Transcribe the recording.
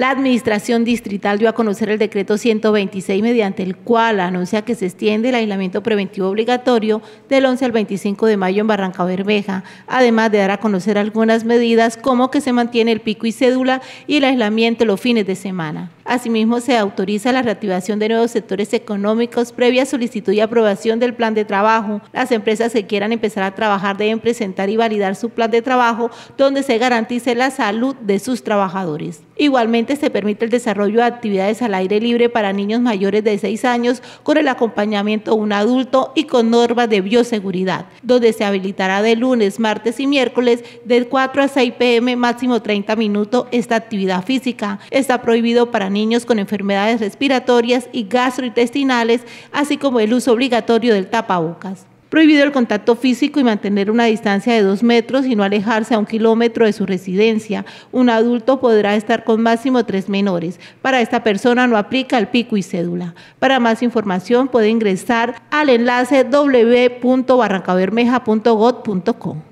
La Administración Distrital dio a conocer el decreto 126 mediante el cual anuncia que se extiende el aislamiento preventivo obligatorio del 11 al 25 de mayo en Barranca Bermeja, además de dar a conocer algunas medidas como que se mantiene el pico y cédula y el aislamiento los fines de semana. Asimismo, se autoriza la reactivación de nuevos sectores económicos previa solicitud y aprobación del plan de trabajo. Las empresas que quieran empezar a trabajar deben presentar y validar su plan de trabajo donde se garantice la salud de sus trabajadores. Igualmente, se permite el desarrollo de actividades al aire libre para niños mayores de 6 años con el acompañamiento de un adulto y con normas de bioseguridad, donde se habilitará de lunes, martes y miércoles de 4 a 6 pm máximo 30 minutos esta actividad física. Está prohibido para niños niños con enfermedades respiratorias y gastrointestinales, así como el uso obligatorio del tapabocas prohibido el contacto físico y mantener una distancia de dos metros y no alejarse a un kilómetro de su residencia. Un adulto podrá estar con máximo tres menores. Para esta persona no aplica el pico y cédula. Para más información puede ingresar al enlace www.barracabermeja.got.com.